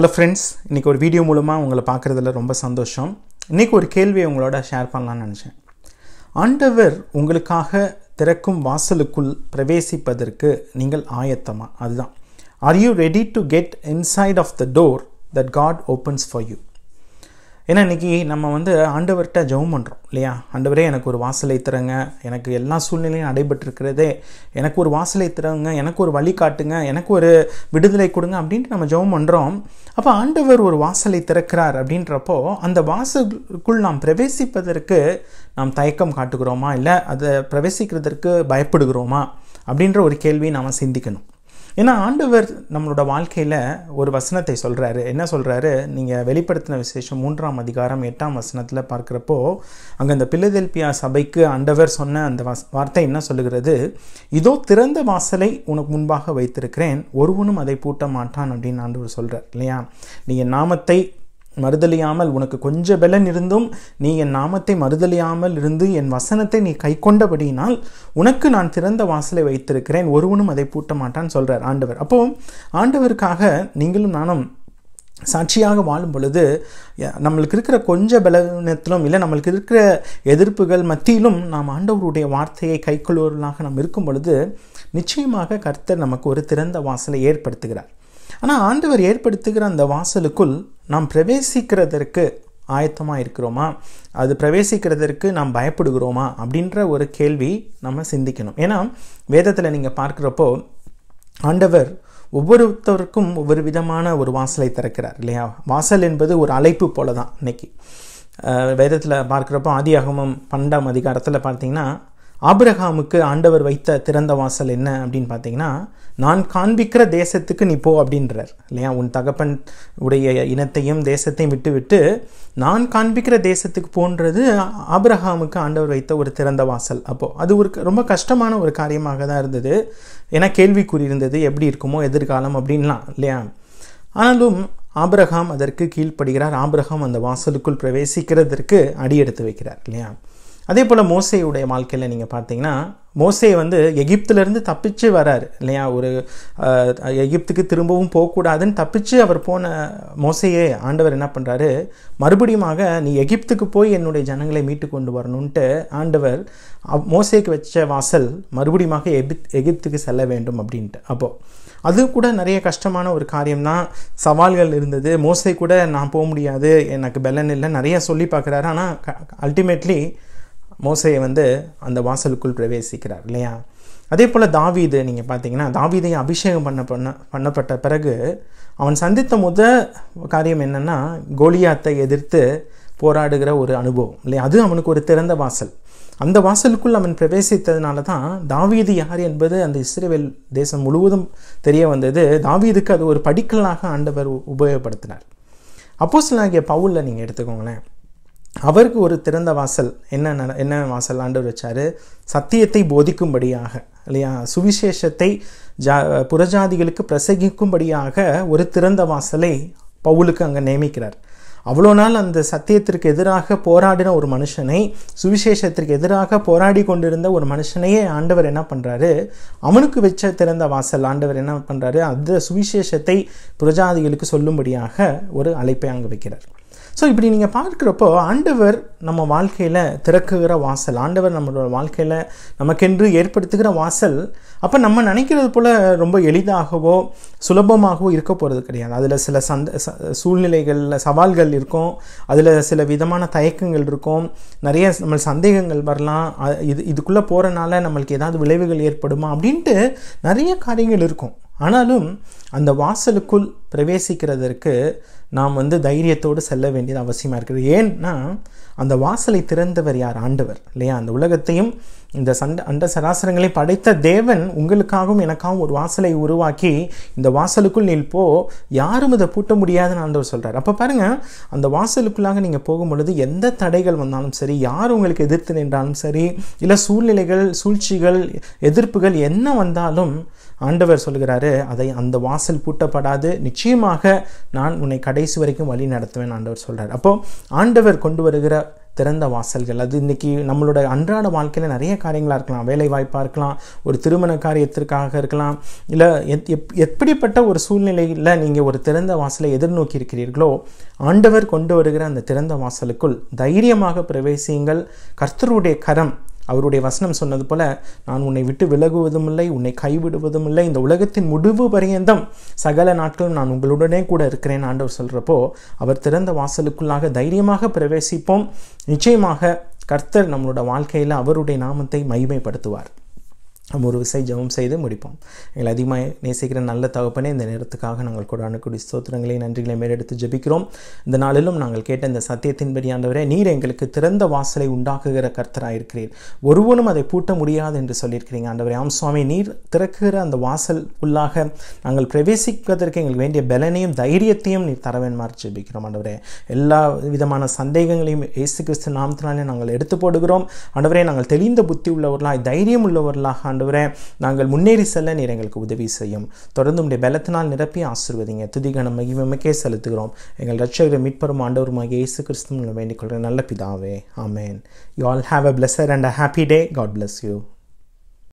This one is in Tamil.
ஹலோ ஃப்ரெண்ட்ஸ் இன்றைக்கி ஒரு வீடியோ மூலமாக உங்களை பார்க்குறதுல ரொம்ப சந்தோஷம் இன்றைக்கி ஒரு கேள்வியை உங்களோட ஷேர் பண்ணலான்னு நினச்சேன் ஆண்டவர் உங்களுக்காக திறக்கும் வாசலுக்குள் பிரவேசிப்பதற்கு நீங்கள் ஆயத்தமாக அதுதான் are you ready to get inside of the door that God opens for you ஏன்னா இன்றைக்கி நம்ம வந்து ஆண்டவர்கிட்ட ஜெபம் பண்ணுறோம் இல்லையா ஆண்டவரே எனக்கு ஒரு வாசலை தரங்க எனக்கு எல்லா சூழ்நிலையும் நடைபெற்றிருக்கிறதே எனக்கு ஒரு வாசலை தரங்க எனக்கு ஒரு வழி காட்டுங்க எனக்கு ஒரு விடுதலை கொடுங்க அப்படின்ட்டு நம்ம ஜெபம் பண்ணுறோம் அப்போ ஆண்டவர் ஒரு வாசலை திறக்கிறார் அப்படின்றப்போ அந்த வாசலுக்குள் நாம் பிரவேசிப்பதற்கு நாம் தயக்கம் காட்டுகிறோமா இல்லை அதை பிரவேசிக்கிறதற்கு பயப்படுகிறோமா அப்படின்ற ஒரு கேள்வியை நாம் சிந்திக்கணும் ஏன்னா ஆண்டவர் நம்மளோட வாழ்க்கையில் ஒரு வசனத்தை சொல்கிறாரு என்ன சொல்கிறாரு நீங்கள் வெளிப்படுத்தின விசேஷம் மூன்றாம் அதிகாரம் எட்டாம் வசனத்தில் பார்க்குறப்போ அங்கே அந்த பிலதெல்பியா சபைக்கு ஆண்டவர் சொன்ன அந்த வார்த்தை என்ன சொல்லுகிறது இதோ திறந்த வாசலை உனக்கு முன்பாக வைத்திருக்கிறேன் ஒருவனும் அதை பூட்ட மாட்டான் அப்படின்னு ஆண்டவர் சொல்கிறார் இல்லையா நீங்கள் நாமத்தை மறுதலியாமல் உனக்கு கொஞ்ச பலன் இருந்தும் நீ என் நாமத்தை மறுதலியாமல் இருந்து என் வசனத்தை நீ கை கொண்டபடியினால் உனக்கு நான் திறந்த வாசலை வைத்திருக்கிறேன் ஒருவனும் அதை பூட்ட மாட்டான்னு சொல்கிறார் ஆண்டவர் அப்போ ஆண்டவருக்காக நீங்களும் நானும் சாட்சியாக வாழும் பொழுது நம்மளுக்கு இருக்கிற கொஞ்ச பலவீனத்திலும் இல்லை நம்மளுக்கு இருக்கிற எதிர்ப்புகள் மத்தியிலும் நாம் ஆண்டவருடைய வார்த்தையை கைக்கொள்வர்களாக நாம் இருக்கும் பொழுது நிச்சயமாக கர்த்தர் நமக்கு ஒரு திறந்த வாசலை ஏற்படுத்துகிறார் ஆனால் ஆண்டவர் ஏற்படுத்துகிற அந்த வாசலுக்குள் நாம் பிரவேசிக்கிறதற்கு ஆயத்தமாக இருக்கிறோமா அது பிரவேசிக்கிறதற்கு நாம் பயப்படுகிறோமா அப்படின்ற ஒரு கேள்வி நம்ம சிந்திக்கணும் ஏன்னா வேதத்தில் நீங்கள் பார்க்குறப்போ ஆண்டவர் ஒவ்வொருத்தருக்கும் ஒவ்வொரு விதமான ஒரு வாசலை திறக்கிறார் இல்லையா வாசல் என்பது ஒரு அழைப்பு போல தான் இன்னைக்கு வேதத்தில் பார்க்குறப்போ ஆதி ஆதியாகமம் பன்னெண்டாம் அதிகாரத்தில் பார்த்தீங்கன்னா ஆபிரகாமுக்கு ஆண்டவர் வைத்த திறந்த வாசல் என்ன அப்படின்னு பார்த்தீங்கன்னா நான் காண்பிக்கிற தேசத்துக்கு நீ போ அப்படின்றார் இல்லையா உன் தகப்பன் உடைய இனத்தையும் தேசத்தையும் விட்டுவிட்டு நான் காண்பிக்கிற தேசத்துக்கு போன்றது ஆப்ரஹாமுக்கு ஆண்டவர் வைத்த ஒரு திறந்த வாசல் அப்போது அது ஒரு ரொம்ப கஷ்டமான ஒரு காரியமாக தான் இருந்தது ஏன்னா கேள்விக்குறி இருந்தது எப்படி இருக்குமோ எதிர்காலம் அப்படின்லாம் இல்லையா ஆனாலும் ஆபிரகாம் அதற்கு கீழ்ப்படுகிறார் ஆப்ரஹாம் அந்த வாசலுக்குள் பிரவேசிக்கிறதற்கு அடியெடுத்து வைக்கிறார் இல்லையா அதே போல் மோசையுடைய வாழ்க்கையில் நீங்கள் பார்த்தீங்கன்னா மோசை வந்து எகிப்துலேருந்து தப்பிச்சு வரார் இல்லையா ஒரு எகிப்துக்கு திரும்பவும் போகக்கூடாதுன்னு தப்பிச்சு அவர் போன மோசையே ஆண்டவர் என்ன பண்ணுறாரு மறுபடியுமாக நீ எகிப்துக்கு போய் என்னுடைய ஜனங்களை மீட்டு கொண்டு வரணுன்ட்டு ஆண்டவர் மோசைக்கு வச்ச வாசல் மறுபடியுமாக எகிப் எகிப்துக்கு செல்ல வேண்டும் அப்படின்ட்டு அப்போது அது கூட நிறைய கஷ்டமான ஒரு காரியம்தான் சவால்கள் இருந்தது மோசை கூட நான் போக முடியாது எனக்கு பெலன் இல்லை நிறைய சொல்லி பார்க்குறாரு ஆனால் அல்டிமேட்லி மோசையை வந்து அந்த வாசலுக்குள் பிரவேசிக்கிறார் இல்லையா அதே போல் தாவீது நீங்கள் பார்த்தீங்கன்னா தாவீதை அபிஷேகம் பண்ண பண்ண பண்ணப்பட்ட பிறகு அவன் சந்தித்த முத காரியம் என்னென்னா கோலியாத்தை எதிர்த்து போராடுகிற ஒரு அனுபவம் இல்லையா அது அவனுக்கு ஒரு திறந்த வாசல் அந்த வாசலுக்குள் அவன் பிரவேசித்ததுனால தான் தாவீது யார் என்பது அந்த இஸ்ரேவேல் தேசம் முழுவதும் தெரிய வந்தது தாவீதுக்கு அது ஒரு படிக்கலாக ஆண்டவர் உபயோகப்படுத்தினார் அப்போஸ் நாகிய பவுலில் நீங்கள் எடுத்துக்கோங்களேன் அவருக்கு ஒரு திறந்த வாசல் என்ன என்ன வாசல் ஆண்டவர் வச்சார் சத்தியத்தை போதிக்கும்படியாக இல்லையா சுவிசேஷத்தை ஜா புறஜாதிகளுக்கு பிரசகிக்கும்படியாக ஒரு திறந்த வாசலை பவுலுக்கு அங்கே நியமிக்கிறார் அவ்வளோ நாள் அந்த சத்தியத்திற்கு எதிராக போராடின ஒரு மனுஷனை சுவிசேஷத்திற்கு எதிராக போராடி கொண்டிருந்த ஒரு மனுஷனையே ஆண்டவர் என்ன பண்ணுறாரு அவனுக்கு வச்ச திறந்த வாசல் ஆண்டவர் என்ன பண்ணுறாரு அந்த சுவிசேஷத்தை புரஜாதிகளுக்கு சொல்லும்படியாக ஒரு அழைப்பை அங்கே வைக்கிறார் ஸோ இப்படி நீங்கள் பார்க்குறப்போ ஆண்டவர் நம்ம வாழ்க்கையில் திறக்குகிற வாசல் ஆண்டவர் நம்மளோட வாழ்க்கையில் நமக்கென்று ஏற்படுத்துகிற வாசல் அப்போ நம்ம நினைக்கிறது போல் ரொம்ப எளிதாகவோ சுலபமாகவோ இருக்க போகிறது கிடையாது அதில் சில சந்த சூழ்நிலைகளில் சவால்கள் இருக்கும் அதில் சில விதமான தயக்கங்கள் இருக்கும் நிறைய நம்ம சந்தேகங்கள் வரலாம் இது இதுக்குள்ளே போகிறனால நம்மளுக்கு ஏதாவது விளைவுகள் ஏற்படுமா அப்படின்ட்டு நிறைய காரியங்கள் இருக்கும் ஆனாலும் அந்த வாசலுக்குள் பிரவேசிக்கிறதற்கு நாம் வந்து தைரியத்தோடு செல்ல வேண்டியது அவசியமாக இருக்குது ஏன்னா அந்த வாசலை திறந்தவர் யார் ஆண்டவர் இல்லையா அந்த உலகத்தையும் இந்த சண்ட அண்ட சராசரங்களை படைத்த தேவன் உங்களுக்காகவும் எனக்காகவும் ஒரு வாசலை உருவாக்கி இந்த வாசலுக்குள் நீ போ யாரும் இதை பூட்ட முடியாதுன்னு ஆண்டவர் சொல்கிறார் அப்போ பாருங்கள் அந்த வாசலுக்குள்ளாக நீங்கள் போகும் பொழுது எந்த தடைகள் வந்தாலும் சரி யார் உங்களுக்கு எதிர்த்து நின்றாலும் சரி இல்லை சூழ்நிலைகள் சூழ்ச்சிகள் எதிர்ப்புகள் என்ன வந்தாலும் ஆண்டவர் சொல்கிறாரு அதை அந்த வாசல் பூட்டப்படாது நிச்சயமாக நான் உன்னை கடைசி வரைக்கும் வழி நடத்துவேன் ஆண்டவர் சொல்கிறார் அப்போது ஆண்டவர் கொண்டு வருகிற திறந்த வாசல்கள் அது இன்றைக்கி நம்மளோட அன்றாட வாழ்க்கையில் நிறைய காரியங்களாக இருக்கலாம் வேலை வாய்ப்பாக இருக்கலாம் ஒரு திருமண காரியத்திற்காக இருக்கலாம் இல்லை எப் எப்படிப்பட்ட ஒரு சூழ்நிலையில் நீங்கள் ஒரு திறந்த வாசலை எதிர்நோக்கி இருக்கிறீர்களோ ஆண்டவர் கொண்டு வருகிற அந்த திறந்த வாசலுக்குள் தைரியமாக பிரவேசியுங்கள் கர்த்தருடைய கரம் அவருடைய வசனம் சொன்னது போல நான் உன்னை விட்டு விலகுவதும் இல்லை உன்னை கைவிடுவதும் இல்லை இந்த உலகத்தின் முடிவு பரியந்தம் சகல நாட்களும் நான் உங்களுடனே கூட இருக்கிறேன் ஆண்டவர் சொல்கிறப்போ அவர் திறந்த வாசலுக்குள்ளாக தைரியமாக பிரவேசிப்போம் நிச்சயமாக கர்த்தர் நம்மளோட வாழ்க்கையில் அவருடைய நாமத்தை மகிமைப்படுத்துவார் நம்ம ஒரு விசை ஜபம் செய்து முடிப்போம் எங்களை அதிகமாக நேசிக்கிற நல்ல தகப்பனே இந்த நேரத்துக்காக நாங்கள் கூட அனுக்கூடிய ஸ்தோத்திரங்களை நன்றிகளை மேலெடுத்து ஜபிக்கிறோம் இந்த நாளிலும் நாங்கள் கேட்ட இந்த சத்தியத்தின்படி ஆண்டவரே நீர் எங்களுக்கு திறந்த வாசலை உண்டாக்குகிற கர்த்தராக இருக்கிறீர் ஒருவனும் அதை பூட்ட முடியாது என்று சொல்லியிருக்கிறீங்க ஆண்டவரே ஆம் சுவாமி நீர் திறக்குகிற அந்த வாசல் உள்ளாக நாங்கள் பிரவேசிப்பதற்கு எங்களுக்கு வேண்டிய பலனையும் தைரியத்தையும் நீர் தரவேன் வேணுமாறு ஜபிக்கிறோம் ஆண்டவரே எல்லா விதமான சந்தேகங்களையும் ஏசு கிறிஸ்து நாமத்தினாலே நாங்கள் எடுத்து போடுகிறோம் ஆண்டவரே நாங்கள் தெளிந்த புத்தி உள்ளவர்களாக தைரியம் உள்ளவர்களாக ஆண்டவரே நாங்கள் முன்னேறி செல்ல நீர் எங்களுக்கு உதவி செய்யும் தொடர்ந்து உடைய பலத்தினால் நிரப்பி ஆசிர்வதிங்க துதிகணம் மகிமைக்கே செலுத்துகிறோம் எங்கள் ரட்சகரை மீட்பெறும் ஆண்டவருமாக இயேசு கிறிஸ்துவ வேண்டிக் கொள்கிற நல்ல பிதாவே amen you all have a pleasure and a happy day God bless you